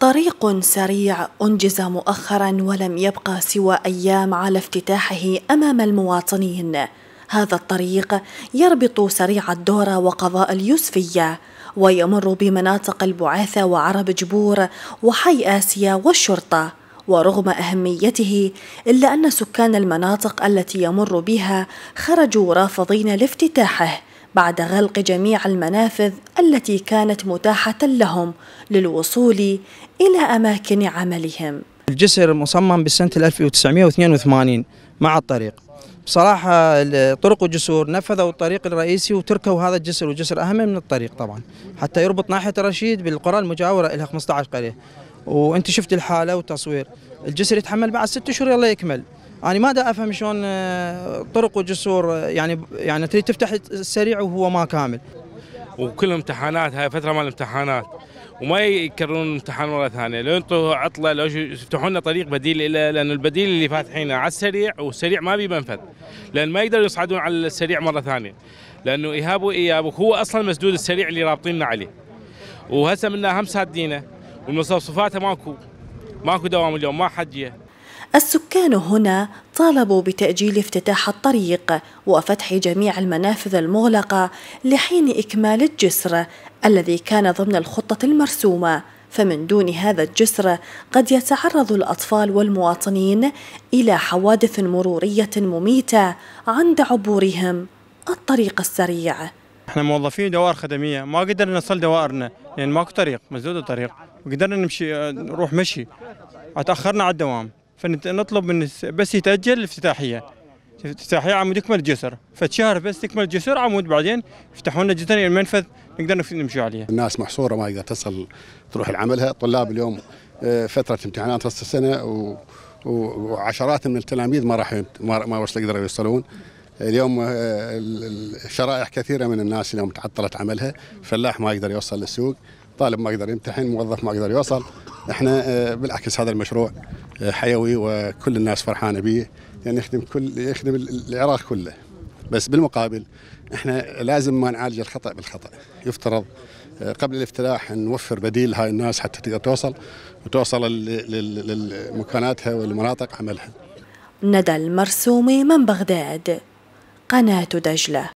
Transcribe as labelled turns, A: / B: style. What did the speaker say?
A: طريق سريع أنجز مؤخرا ولم يبقى سوى أيام على افتتاحه أمام المواطنين هذا الطريق يربط سريع الدورة وقضاء اليوسفية ويمر بمناطق البعاثة وعرب جبور وحي آسيا والشرطة ورغم أهميته إلا أن سكان المناطق التي يمر بها خرجوا رافضين لافتتاحه بعد غلق جميع المنافذ التي كانت متاحة لهم للوصول إلى أماكن عملهم
B: الجسر مصمم بسنة 1982 مع الطريق بصراحة طرق وجسور نفذوا الطريق الرئيسي وتركوا هذا الجسر وجسر أهم من الطريق طبعا حتى يربط ناحية الرشيد بالقرى المجاورة لها 15 قرية وانت شفت الحالة والتصوير الجسر يتحمل بعد ست شهور يلا يكمل يعني ما دا افهم شلون آه، طرق وجسور آه، يعني يعني تريد تفتح السريع وهو ما كامل
C: وكل امتحانات هاي فتره مال امتحانات وما يكررون الامتحان مره ثانيه لو انطوا عطله لو يفتحوا لنا طريق بديل لان البديل اللي فاتحينه على السريع والسريع ما بي منفذ لان ما يقدروا يصعدون على السريع مره ثانيه لانه ايهاب وإياب هو اصلا مسدود السريع اللي رابطيننا عليه وهسه منا هم سادينه والمستوصفات ماكو ماكو دوام اليوم ما حد
A: السكان هنا طالبوا بتأجيل افتتاح الطريق وفتح جميع المنافذ المغلقة لحين إكمال الجسر الذي كان ضمن الخطة المرسومة فمن دون هذا الجسر قد يتعرض الأطفال والمواطنين إلى حوادث مرورية مميتة عند عبورهم الطريق السريع
D: احنا موظفين دوائر خدميه ما قدرنا نصل دوائرنا لان يعني ماكو طريق مسدود الطريق وقدرنا نمشي آه، نروح مشي اتاخرنا على الدوام فنطلب من بس يتاجل الافتتاحيه افتتاحيه عمود يكمل الجسر فتشهر بس تكمل الجسر عمود بعدين
E: يفتحوا لنا جدران يعني المنفذ نقدر نمشي عليه. الناس محصوره ما تقدر تصل تروح لعملها، الطلاب اليوم آه، فتره امتحانات راس السنه و... وعشرات من التلاميذ ما راح ما وصلوا يقدروا يوصلون. اليوم آه، الشرائح كثيره من الناس اليوم تعطلت عملها، فلاح ما يقدر يوصل للسوق، طالب ما يقدر يمتحن، موظف ما يقدر يوصل. احنا آه، بالعكس هذا المشروع حيوي وكل الناس فرحانه به لان يعني يخدم كل يخدم العراق كله بس بالمقابل احنا لازم ما نعالج الخطا بالخطا يفترض آه، قبل الافتتاح نوفر بديل هاي الناس حتى تقدر توصل وتوصل لمكاناتها والمناطق عملها
A: ندى المرسومي من بغداد قناه دجله